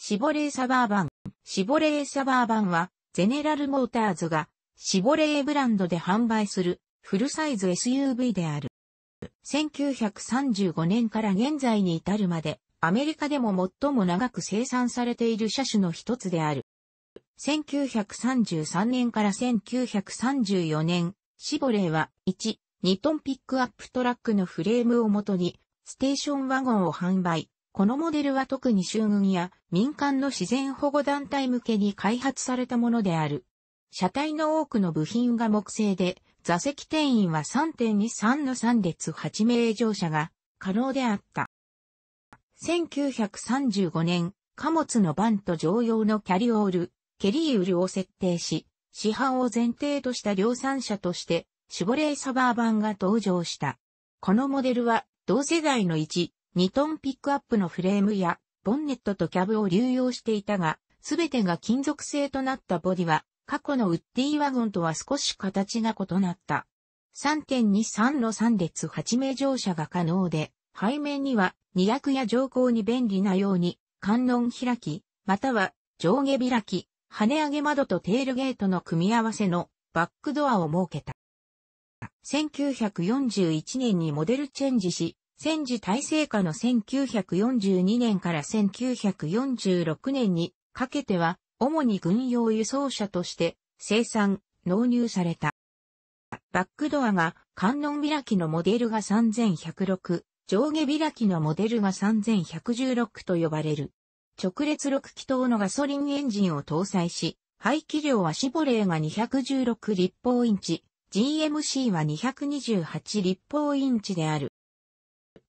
シボレーサバーバン。シボレーサバーバンは、ゼネラルモーターズが、シボレーブランドで販売する、フルサイズ SUV である。1935年から現在に至るまで、アメリカでも最も長く生産されている車種の一つである。1933年から1934年、シボレーは1、2トンピックアップトラックのフレームをもとに、ステーションワゴンを販売、このモデルは特に州軍や民間の自然保護団体向けに開発されたものである。車体の多くの部品が木製で、座席定員は3.23の3列8名乗車が可能であった。1935年、貨物のバンと常用のキャリオール、ケリーウルを設定し、市販を前提とした量産車として、シュボレーサバー版が登場した。このモデルは、同世代の1、2トンピックアップのフレームやボンネットとキャブを流用していたが、すべてが金属製となったボディは、過去のウッディーワゴンとは少し形が異なった。3.23の3列8名乗車が可能で、背面には二役や乗降に便利なように、観音開き、または上下開き、跳ね上げ窓とテールゲートの組み合わせのバックドアを設けた。1941年にモデルチェンジし、戦時体制下の1942年から1946年にかけては、主に軍用輸送車として生産、納入された。バックドアが観音開きのモデルが3106、上下開きのモデルが3116と呼ばれる。直列6気筒のガソリンエンジンを搭載し、排気量はシボレーが216立方インチ、GMC は228立方インチである。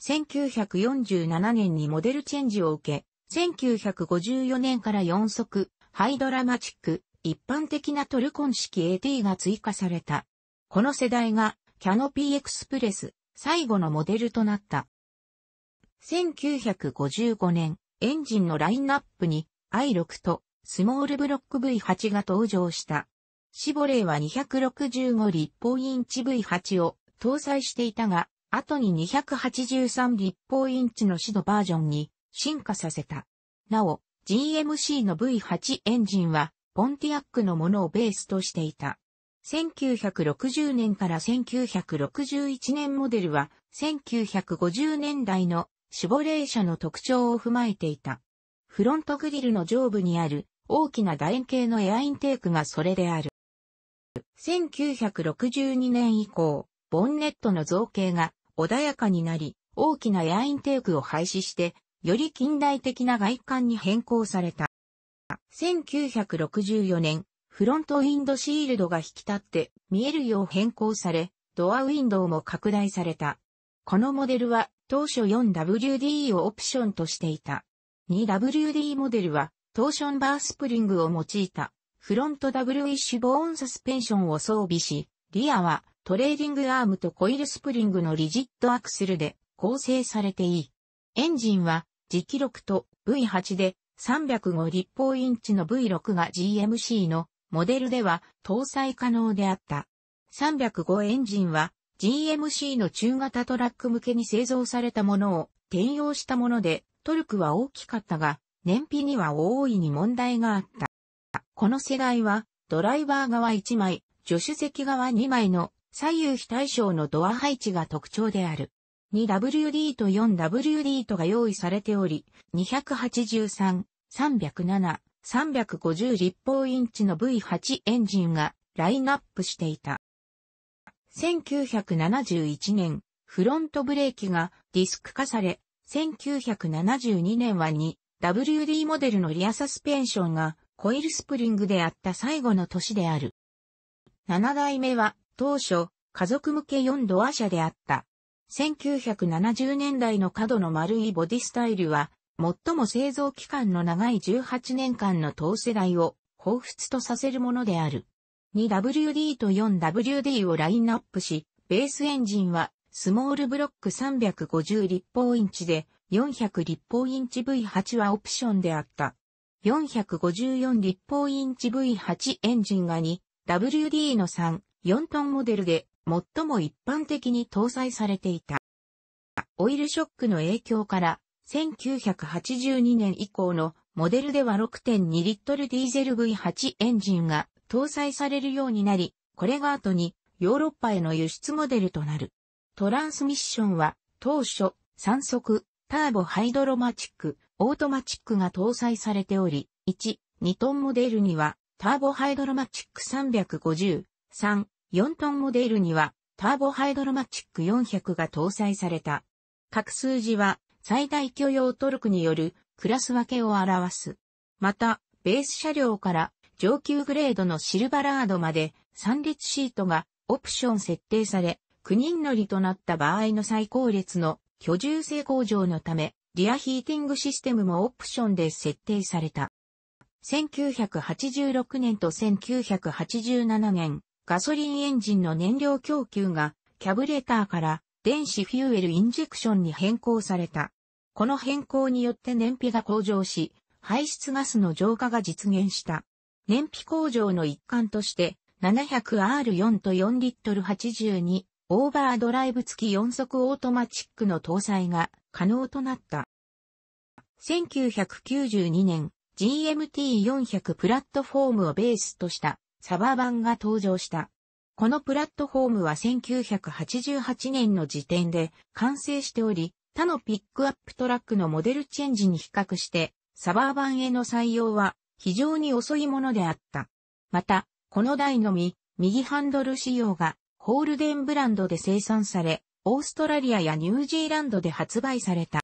1947年にモデルチェンジを受け、1954年から4速、ハイドラマチック、一般的なトルコン式 AT が追加された。この世代がキャノピーエクスプレス最後のモデルとなった。1955年、エンジンのラインナップに i6 とスモールブロック V8 が登場した。シボレーは265立方インチ V8 を搭載していたが、後に283立方インチのシドバージョンに進化させた。なお、GMC の V8 エンジンは、ポンティアックのものをベースとしていた。1960年から1961年モデルは、1950年代のシボレー車の特徴を踏まえていた。フロントグリルの上部にある大きな楕円形のエアインテークがそれである。1962年以降、ボンネットの造形が穏やかになり、大きなエアインテークを廃止して、より近代的な外観に変更された。1964年、フロントウィンドシールドが引き立って見えるよう変更され、ドアウィンドウも拡大された。このモデルは当初 4WD をオプションとしていた。2WD モデルはトーションバースプリングを用いたフロントダブルイッシュボーンサスペンションを装備し、リアはトレーディングアームとコイルスプリングのリジットアクセルで構成されていい。エンジンは、磁気6と V8 で305立方インチの V6 が GMC のモデルでは搭載可能であった。305エンジンは GMC の中型トラック向けに製造されたものを転用したものでトルクは大きかったが燃費には大いに問題があった。この世代はドライバー側1枚、助手席側2枚の左右非対称のドア配置が特徴である。2WD と 4WD とが用意されており、283、307、350立方インチの V8 エンジンがラインナップしていた。1971年、フロントブレーキがディスク化され、1972年は 2WD モデルのリアサスペンションがコイルスプリングであった最後の年である。7代目は当初、家族向け4ドア車であった。1970年代の角の丸いボディスタイルは、最も製造期間の長い18年間の当世代を彷彿とさせるものである。2WD と 4WD をラインナップし、ベースエンジンはスモールブロック350立方インチで400立方インチ V8 はオプションであった。454立方インチ V8 エンジンが 2WD の3 4トンモデルで最も一般的に搭載されていた。オイルショックの影響から1982年以降のモデルでは6.2リットルディーゼル V8 エンジンが搭載されるようになり、これが後にヨーロッパへの輸出モデルとなる。トランスミッションは当初3速、ターボハイドロマチック、オートマチックが搭載されており、1、2トンモデルにはターボハイドロマチック350、3、4トンモデルには、ターボハイドロマチック400が搭載された。各数字は、最大許容トルクによるクラス分けを表す。また、ベース車両から上級グレードのシルバラードまで3列シートがオプション設定され、9人乗りとなった場合の最高列の居住性向上のため、リアヒーティングシステムもオプションで設定された。1986年と1987年、ガソリンエンジンの燃料供給がキャブレターから電子フューエルインジェクションに変更された。この変更によって燃費が向上し、排出ガスの浄化が実現した。燃費向上の一環として、700R4 と4リットル82オーバードライブ付き4速オートマチックの搭載が可能となった。1992年 GMT400 プラットフォームをベースとしたサバ版が登場した。このプラットフォームは1988年の時点で完成しており、他のピックアップトラックのモデルチェンジに比較して、サバーバンへの採用は非常に遅いものであった。また、この台のみ、右ハンドル仕様がホールデンブランドで生産され、オーストラリアやニュージーランドで発売された。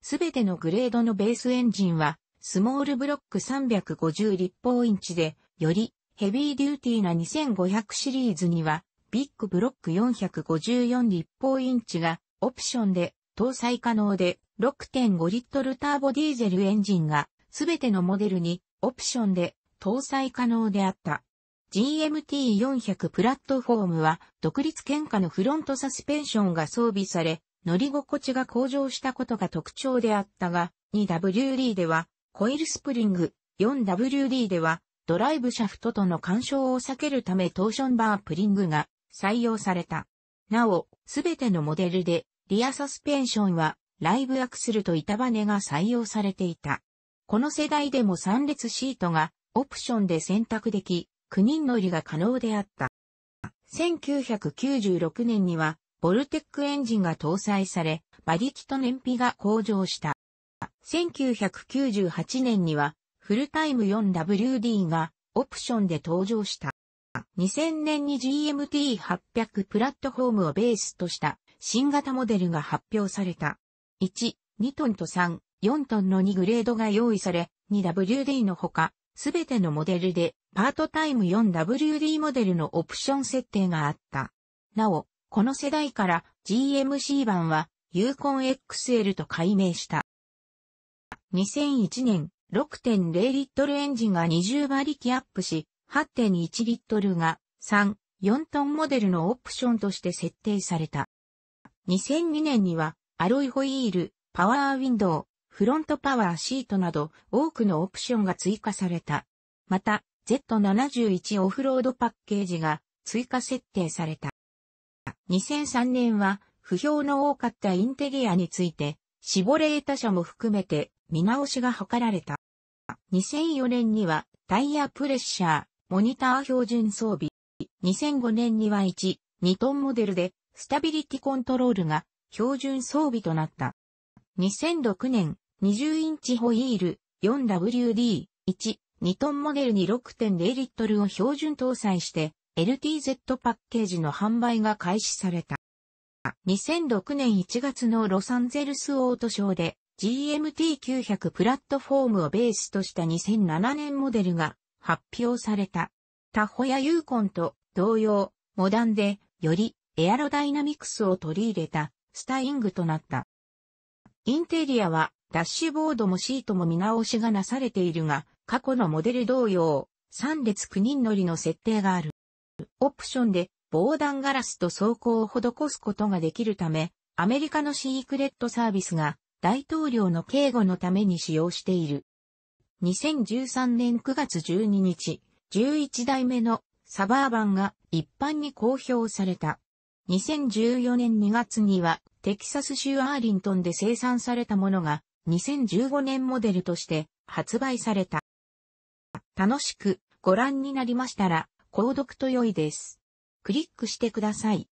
すべてのグレードのベースエンジンは、スモールブロック350立方インチで、よりヘビーデューティーな2500シリーズには、ビッグブロック454立方インチがオプションで搭載可能で6.5リットルターボディーゼルエンジンがすべてのモデルにオプションで搭載可能であった。GMT400 プラットフォームは独立喧嘩のフロントサスペンションが装備され乗り心地が向上したことが特徴であったが 2WD ではコイルスプリング 4WD ではドライブシャフトとの干渉を避けるためトーションバープリングが採用された。なお、すべてのモデルでリアサスペンションはライブアクスルと板バネが採用されていた。この世代でも3列シートがオプションで選択でき、9人乗りが可能であった。1996年には、ボルテックエンジンが搭載され、馬力と燃費が向上した。1998年には、フルタイム 4WD がオプションで登場した。2000年に GMT800 プラットフォームをベースとした新型モデルが発表された。1、2トンと3、4トンの2グレードが用意され、2WD のほか、すべてのモデルでパートタイム 4WD モデルのオプション設定があった。なお、この世代から GMC 版はユーコン XL と改名した。2001年6.0リットルエンジンが20馬力アップし、8.1リットルが3、4トンモデルのオプションとして設定された。2002年には、アロイホイール、パワーウィンドウ、フロントパワーシートなど多くのオプションが追加された。また、Z71 オフロードパッケージが追加設定された。2003年は不評の多かったインテリアについて、シボレータ社も含めて見直しが図られた。2004年にはタイヤプレッシャー、モニター標準装備。2005年には1、2トンモデルで、スタビリティコントロールが標準装備となった。2006年、20インチホイール 4WD1、2トンモデルに6.0リットルを標準搭載して、LTZ パッケージの販売が開始された。2006年1月のロサンゼルスオートショーで、GMT900 プラットフォームをベースとした2007年モデルが発表された。タホやユーコンと同様、モダンでよりエアロダイナミクスを取り入れたスタイングとなった。インテリアはダッシュボードもシートも見直しがなされているが、過去のモデル同様、3列9人乗りの設定がある。オプションで防弾ガラスと走行を施すことができるため、アメリカのシークレットサービスが大統領の警護のために使用している。2013年9月12日、11代目のサバーバンが一般に公表された。2014年2月には、テキサス州アーリントンで生産されたものが、2015年モデルとして発売された。楽しくご覧になりましたら、購読と良いです。クリックしてください。